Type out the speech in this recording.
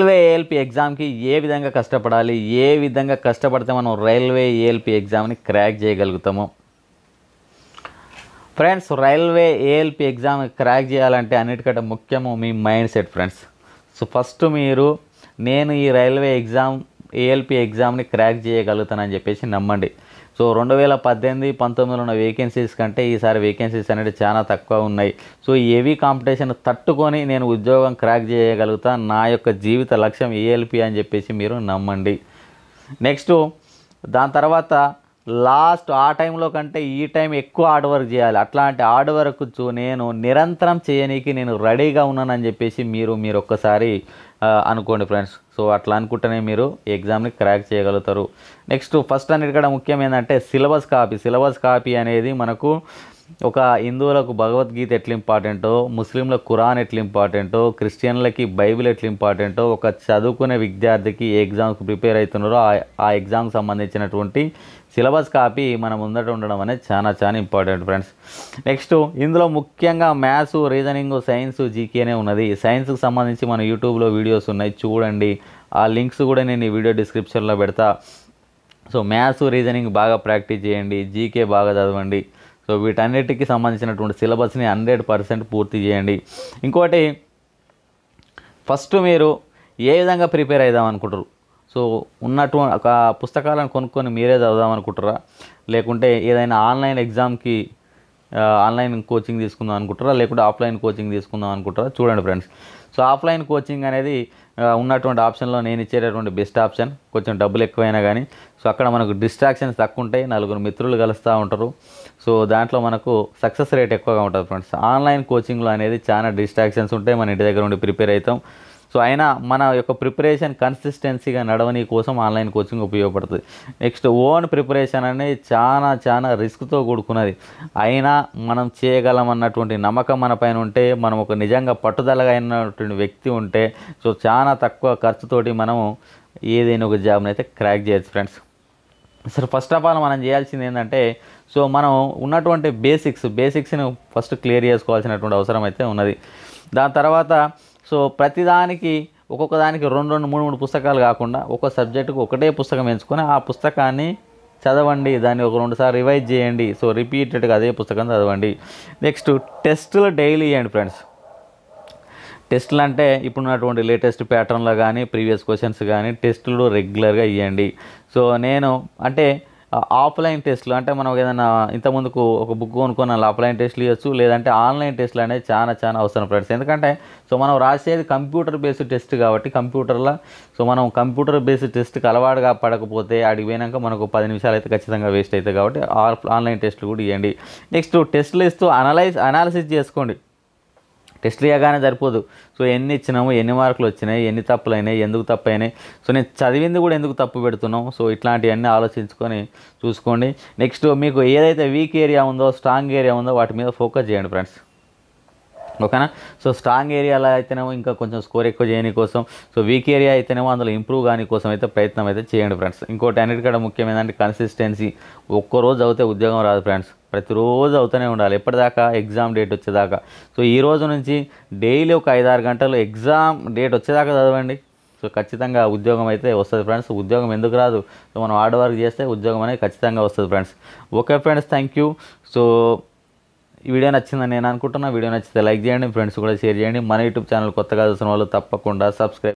railway ALP ఎగ్జామ్కి ఏ విధంగా కష్టపడాలి ఏ విధంగా కష్టపడితే మనం రైల్వే ఏఎల్పి ఎగ్జామ్ని క్రాక్ చేయగలుగుతాము friends railway ALP exam crack చేయాలంటే అన్నిటికంటే ముఖ్యము మీ mind set friends so first మీరు నేను ఈ రైల్వే ఎగ్జామ్ ఏఎల్పి ఎగ్జామ్ని క్రాక్ చేయగలుగుతానని చెప్పేసి నమ్మండి సో రెండు వేల పద్దెనిమిది పంతొమ్మిదిలో ఉన్న వేకెన్సీస్ కంటే ఈసారి వేకెన్సీస్ అనేవి చాలా తక్కువ ఉన్నాయి సో ఏవి కాంపిటీషన్ తట్టుకొని నేను ఉద్యోగం క్రాక్ చేయగలుగుతా నా యొక్క జీవిత లక్ష్యం ఏఎల్పి అని చెప్పేసి మీరు నమ్మండి నెక్స్ట్ దాని తర్వాత లాస్ట్ ఆ టైంలో కంటే ఈ టైం ఎక్కువ హార్డ్ వర్క్ చేయాలి అట్లాంటి హార్డ్ వర్క్ నేను నిరంతరం చేయనీకి నేను రెడీగా ఉన్నానని చెప్పేసి మీరు మీరు ఒక్కసారి అనుకోండి ఫ్రెండ్స్ సో అట్లా అనుకుంటేనే మీరు ఎగ్జామ్ని క్రాక్ చేయగలుగుతారు నెక్స్ట్ ఫస్ట్ అన్నిటికడ ముఖ్యం ఏంటంటే సిలబస్ కాపీ సిలబస్ కాపీ అనేది మనకు ఒక హిందువులకు భగవద్గీత ఎట్లా ఇంపార్టెంటో ముస్లింల ఖురాన్ ఎట్లా ఇంపార్టెంటో క్రిస్టియన్లకి బైబిల్ ఎట్లా ఇంపార్టెంటో ఒక చదువుకునే విద్యార్థికి ఏ ఎగ్జామ్స్ ప్రిపేర్ అవుతున్నారో ఆ ఎగ్జామ్కి సంబంధించినటువంటి సిలబస్ కాపీ మన ముందట ఉండడం అనేది చాలా చాలా ఇంపార్టెంట్ ఫ్రెండ్స్ నెక్స్ట్ ఇందులో ముఖ్యంగా మ్యాథ్స్ రీజనింగ్ సైన్స్ జీకేనే ఉన్నది సైన్స్కి సంబంధించి మన యూట్యూబ్లో వీడియోస్ ఉన్నాయి చూడండి ఆ లింక్స్ కూడా నేను ఈ వీడియో డిస్క్రిప్షన్లో పెడతా సో మ్యాథ్స్ రీజనింగ్ బాగా ప్రాక్టీస్ చేయండి జీకే బాగా చదవండి సో వీటన్నిటికీ సంబంధించినటువంటి సిలబస్ని హండ్రెడ్ పర్సెంట్ పూర్తి చేయండి ఇంకోటి ఫస్ట్ మీరు ఏ విధంగా ప్రిపేర్ అవుదాం అనుకుంటారు సో ఉన్నటువంటి ఒక పుస్తకాలను కొనుక్కొని మీరే చదువుదాం అనుకుంటారా లేకుంటే ఏదైనా ఆన్లైన్ ఎగ్జామ్కి ఆన్లైన్ కోచింగ్ తీసుకుందాం అనుకుంటారా లేకుంటే ఆఫ్లైన్ కోచింగ్ తీసుకుందాం అనుకుంటారా చూడండి ఫ్రెండ్స్ సో ఆఫ్లైన్ కోచింగ్ అనేది ఉన్నటువంటి ఆప్షన్లో నేను ఇచ్చేటటువంటి బెస్ట్ ఆప్షన్ కొంచెం డబ్బులు ఎక్కువైనా కానీ సో అక్కడ మనకు డిస్ట్రాక్షన్స్ తక్కువ ఉంటాయి నలుగురు మిత్రులు కలుస్తూ ఉంటారు సో దాంట్లో మనకు సక్సెస్ రేట్ ఎక్కువగా ఉంటుంది ఫ్రెండ్స్ ఆన్లైన్ కోచింగ్లో అనేది చాలా డిస్ట్రాక్షన్స్ ఉంటాయి మన ఇంటి దగ్గర ఉండి ప్రిపేర్ అవుతాం సో అయినా మన యొక్క ప్రిపరేషన్ కన్సిస్టెన్సీగా నడవని కోసం ఆన్లైన్ కోచింగ్ ఉపయోగపడుతుంది నెక్స్ట్ ఓన్ ప్రిపరేషన్ అనేది చాలా చాలా రిస్క్తో కూడుకున్నది అయినా మనం చేయగలం అన్నటువంటి నమ్మకం మన పైన ఉంటే మనం ఒక నిజంగా పట్టుదలగా అయినటువంటి వ్యక్తి ఉంటే సో చాలా తక్కువ ఖర్చుతోటి మనము ఏదైనా ఒక జాబ్ని అయితే క్రాక్ చేయొచ్చు ఫ్రెండ్స్ అసలు ఫస్ట్ ఆఫ్ ఆల్ మనం చేయాల్సింది ఏంటంటే సో మనం ఉన్నటువంటి బేసిక్స్ బేసిక్స్ని ఫస్ట్ క్లియర్ చేసుకోవాల్సినటువంటి అవసరం అయితే ఉన్నది దాని తర్వాత సో ప్రతిదానికి ఒక్కొక్క దానికి రెండు రెండు మూడు మూడు పుస్తకాలు కాకుండా ఒక్కొక్క సబ్జెక్టుకు ఒకటే పుస్తకం ఎంచుకొని ఆ పుస్తకాన్ని చదవండి దాన్ని ఒక రెండుసారి రివైజ్ చేయండి సో రిపీటెడ్గా అదే పుస్తకం చదవండి నెక్స్ట్ టెస్టులు డైలీ ఇవ్వండి ఫ్రెండ్స్ టెస్టులు అంటే ఇప్పుడున్నటువంటి లేటెస్ట్ ప్యాటర్న్లో కానీ ప్రీవియస్ క్వశ్చన్స్ కానీ టెస్టులు రెగ్యులర్గా ఇవ్వండి సో నేను అంటే ఆఫ్లైన్ టెస్ట్లు అంటే మనం ఏదైనా ఇంతకుముందుకు ఒక బుక్ కొనుక్కొని అలా ఆఫ్లైన్ టెస్ట్లు ఇవ్వచ్చు లేదంటే ఆన్లైన్ టెస్ట్లు అనేది చాలా చాలా అవసరం ఫ్రెండ్స్ ఎందుకంటే సో మనం రాసేది కంప్యూటర్ బేస్డ్ టెస్ట్ కాబట్టి కంప్యూటర్లో సో మనం కంప్యూటర్ బేస్డ్ టెస్ట్కి అలవాటుగా పడకపోతే అడిగి పోయినాక మనకు పది నిమిషాలు అయితే ఖచ్చితంగా వేస్ట్ అవుతాయి కాబట్టి ఆన్లైన్ టెస్ట్లు కూడా ఇవ్వండి నెక్స్ట్ టెస్ట్లు ఇస్తూ అనలైజ్ అనాలిసిస్ చేసుకోండి టెస్ట్లు ఇవ్వగానే సరిపోదు సో ఎన్ని ఇచ్చినాము ఎన్ని మార్కులు వచ్చినాయి ఎన్ని తప్పులైనాయి ఎందుకు తప్పు అయినాయి సో నేను చదివింది కూడా ఎందుకు తప్పు పెడుతున్నాం సో ఇట్లాంటివన్నీ ఆలోచించుకొని చూసుకోండి నెక్స్ట్ మీకు ఏదైతే వీక్ ఏరియా ఉందో స్ట్రాంగ్ ఏరియా ఉందో వాటి మీద ఫోకస్ చేయండి ఫ్రెండ్స్ ఓకేనా సో స్ట్రాంగ్ ఏరియాలో అయితేనేమో ఇంకా కొంచెం స్కోర్ ఎక్కువ చేయని కోసం సో వీక్ ఏరియా అయితేనేమో అందులో ఇంప్రూవ్ కాని కోసం అయితే ప్రయత్నం అయితే చేయండి ఫ్రెండ్స్ ఇంకోటి అన్నిటికడ ముఖ్యం ఏంటంటే కన్సిస్టెన్సీ ఒక్కరోజు అయితే ఉద్యోగం రాదు ఫ్రెండ్స్ ప్రతిరోజు అవుతూనే ఉండాలి ఎప్పటిదాకా ఎగ్జామ్ డేట్ వచ్చేదాకా సో ఈ రోజు నుంచి డైలీ ఒక ఐదారు గంటలు ఎగ్జామ్ డేట్ వచ్చేదాకా చదవండి సో ఖచ్చితంగా ఉద్యోగం అయితే వస్తుంది ఫ్రెండ్స్ ఉద్యోగం ఎందుకు రాదు సో మనం హార్డ్ వర్క్ చేస్తే ఉద్యోగం అనేది ఖచ్చితంగా వస్తుంది friends okay friends thank you so ఈ వీడియో నచ్చిందని నేను అనుకుంటున్నా వీడియో నచ్చితే లైక్ చేయండి ఫ్రెండ్స్ కూడా షేర్ చేయండి మన యూట్యూబ్ ఛానల్ కొత్తగా చూసిన వాళ్ళు తప్పకుండా సబ్స్క్రైబ్